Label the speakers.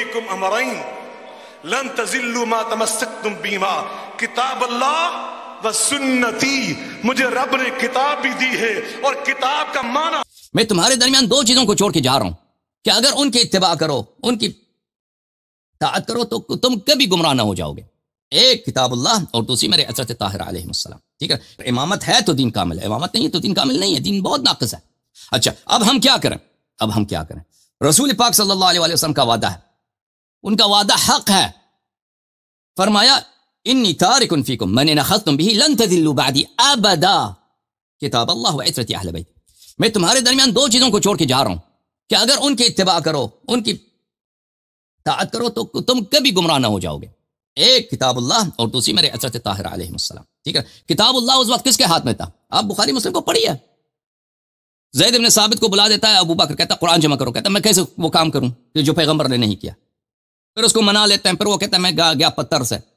Speaker 1: युफ्तीकुम अमरैन लन तजिल्लु मा तमस्सकतुम बीमा किताब अल्लाह व सुन्नती मुझे रब ने किताब भी दी है और किताब का
Speaker 2: माना मैं तुम्हारे दरमियान दो चीजों को छोड़ के जा रहा हूं कि अगर उनकी इतबा करो उनकी ताकत करो तो तुम कभी गुमराह ना हो जाओगे एक किताबुल्लाह और दूसरी मेरे असरत ताहिर आलम ठीक है इमामत है तो दिन कामिल है इमामत नहीं है तो दिन कामिल नहीं है दिन बहुत नाकस है अच्छा अब हम क्या करें अब हम क्या करें रसूल पाक सल्लल्लाहु अलैहि वसल्लम का वादा है ان کا وعدہ حق ہے فرمایا انی تارک ان فیکم من نے خط تم بھی لنت ابدا کتاب اللہ و عطرت اہل بیت میں تمہارے درمیان دو چیزوں کو چھوڑ کے جا رہا ہوں کہ اگر ان کی اتباع کرو ان کی طاعت کرو تو تم کبھی گمراہ نہ ہو جاؤ گے ایک کتاب اللہ اور دوسری میرے عطرت طاہر علیہ السلام ٹھیک ہے کتاب اللہ اس وقت کس کے ہاتھ میں تھا آپ بخاری مسلم کو پڑھی ہے زید ابن ثابت کو بلا دیتا ہے ابو بکر کہتا قرآن جمع کرو کہتا میں کیسے وہ کام کروں جو پیغمبر نے نہیں کیا फिर उसको मना लेते हैं फिर वो कहते हैं मैं गया, गया पत्थर से